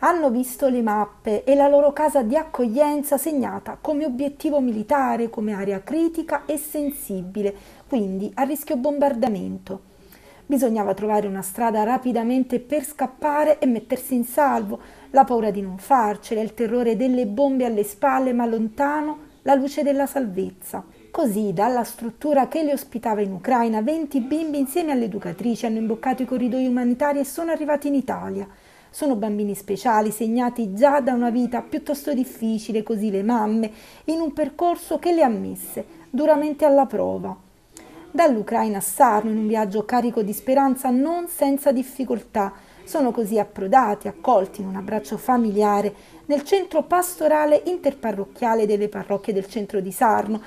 hanno visto le mappe e la loro casa di accoglienza segnata come obiettivo militare, come area critica e sensibile, quindi a rischio bombardamento. Bisognava trovare una strada rapidamente per scappare e mettersi in salvo, la paura di non farcela, il terrore delle bombe alle spalle, ma lontano la luce della salvezza. Così, dalla struttura che li ospitava in Ucraina, 20 bimbi insieme all'educatrice hanno imboccato i corridoi umanitari e sono arrivati in Italia. Sono bambini speciali, segnati già da una vita piuttosto difficile, così le mamme, in un percorso che le ha messe duramente alla prova. Dall'Ucraina a Sarno, in un viaggio carico di speranza non senza difficoltà, sono così approdati, accolti in un abbraccio familiare nel centro pastorale interparrocchiale delle parrocchie del centro di Sarno,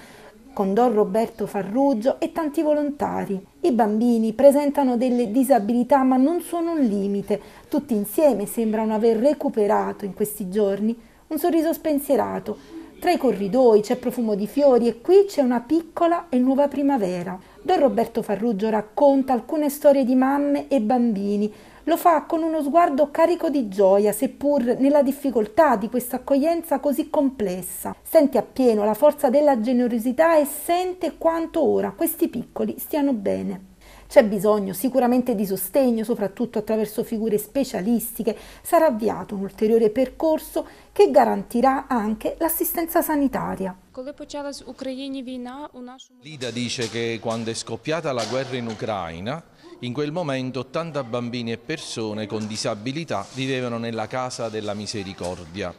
con Don Roberto Farrugio e tanti volontari. I bambini presentano delle disabilità ma non sono un limite. Tutti insieme sembrano aver recuperato in questi giorni un sorriso spensierato. Tra i corridoi c'è profumo di fiori e qui c'è una piccola e nuova primavera. Don Roberto Farrugio racconta alcune storie di mamme e bambini lo fa con uno sguardo carico di gioia, seppur nella difficoltà di questa accoglienza così complessa. Sente appieno la forza della generosità e sente quanto ora questi piccoli stiano bene. C'è bisogno sicuramente di sostegno, soprattutto attraverso figure specialistiche. Sarà avviato un ulteriore percorso che garantirà anche l'assistenza sanitaria. L'IDA dice che quando è scoppiata la guerra in Ucraina, in quel momento 80 bambini e persone con disabilità vivevano nella Casa della Misericordia.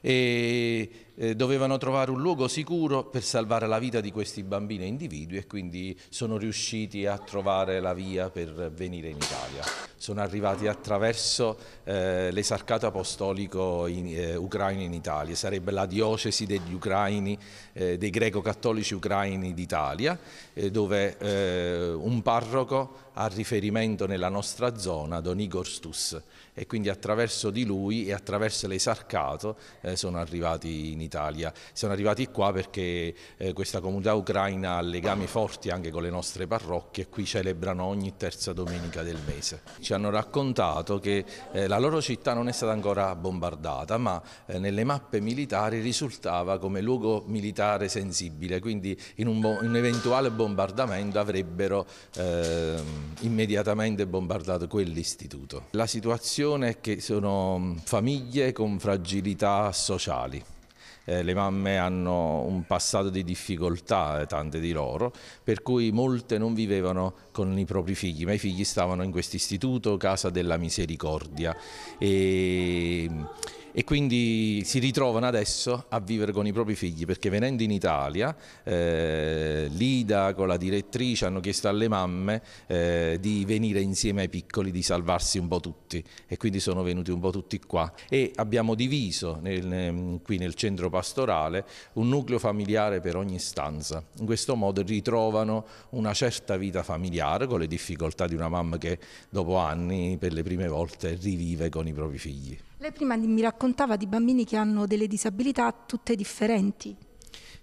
E eh, dovevano trovare un luogo sicuro per salvare la vita di questi bambini e individui e quindi sono riusciti a trovare la via per venire in Italia. Sono arrivati attraverso eh, l'esarcato apostolico in, eh, ucraino in Italia, sarebbe la diocesi degli ucraini, eh, dei greco-cattolici ucraini d'Italia, eh, dove eh, un parroco ha riferimento nella nostra zona, Don Igor Stus, e quindi attraverso di lui e attraverso l'esarcato sono arrivati in Italia. Italia. Siamo arrivati qua perché eh, questa comunità ucraina ha legami forti anche con le nostre parrocchie e qui celebrano ogni terza domenica del mese. Ci hanno raccontato che eh, la loro città non è stata ancora bombardata ma eh, nelle mappe militari risultava come luogo militare sensibile, quindi in un, bo un eventuale bombardamento avrebbero ehm, immediatamente bombardato quell'istituto. La situazione è che sono famiglie con fragilità sociali eh, le mamme hanno un passato di difficoltà, eh, tante di loro, per cui molte non vivevano con i propri figli, ma i figli stavano in questo istituto, Casa della Misericordia. E e quindi si ritrovano adesso a vivere con i propri figli perché venendo in Italia eh, l'IDA con la direttrice hanno chiesto alle mamme eh, di venire insieme ai piccoli, di salvarsi un po' tutti e quindi sono venuti un po' tutti qua e abbiamo diviso nel, qui nel centro pastorale un nucleo familiare per ogni stanza. In questo modo ritrovano una certa vita familiare con le difficoltà di una mamma che dopo anni per le prime volte rivive con i propri figli. Lei prima mi raccontava di bambini che hanno delle disabilità tutte differenti.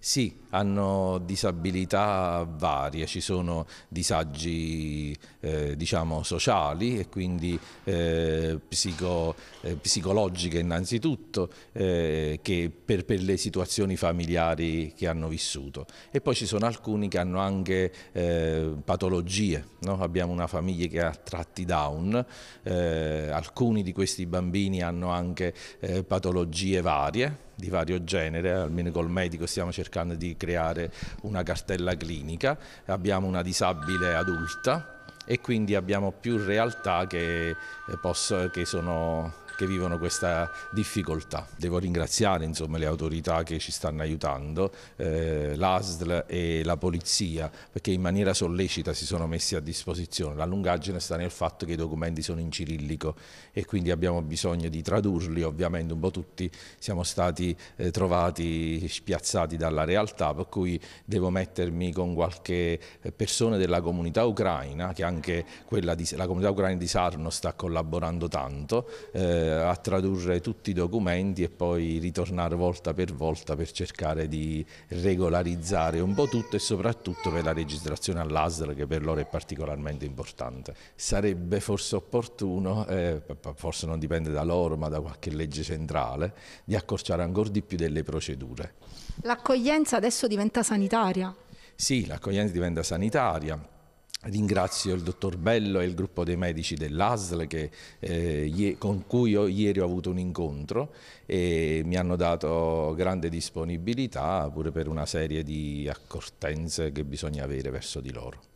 Sì, hanno disabilità varie, ci sono disagi eh, diciamo sociali e quindi eh, psico, eh, psicologiche innanzitutto eh, che per, per, le situazioni familiari che hanno vissuto e poi ci sono alcuni che hanno anche eh, patologie, no? abbiamo una famiglia che ha tratti down, eh, alcuni di questi bambini hanno anche patologie varie di vario genere, almeno col medico stiamo cercando di creare una cartella clinica, abbiamo una disabile adulta e quindi abbiamo più realtà che, eh, posso, che sono che vivono questa difficoltà. Devo ringraziare insomma, le autorità che ci stanno aiutando, eh, l'ASL e la polizia, perché in maniera sollecita si sono messi a disposizione. La lungaggine sta nel fatto che i documenti sono in cirillico e quindi abbiamo bisogno di tradurli, ovviamente un po' tutti siamo stati eh, trovati spiazzati dalla realtà, per cui devo mettermi con qualche persona della comunità ucraina, che anche quella di, la comunità ucraina di Sarno sta collaborando tanto, eh, eh, a tradurre tutti i documenti e poi ritornare volta per volta per cercare di regolarizzare un po' tutto e soprattutto per la registrazione all'ASL che per loro è particolarmente importante. Sarebbe forse opportuno, eh, forse non dipende da loro ma da qualche legge centrale, di accorciare ancora di più delle procedure. L'accoglienza adesso diventa sanitaria? Sì, l'accoglienza diventa sanitaria Ringrazio il dottor Bello e il gruppo dei medici dell'ASL eh, con cui ho, ieri ho avuto un incontro e mi hanno dato grande disponibilità pure per una serie di accortenze che bisogna avere verso di loro.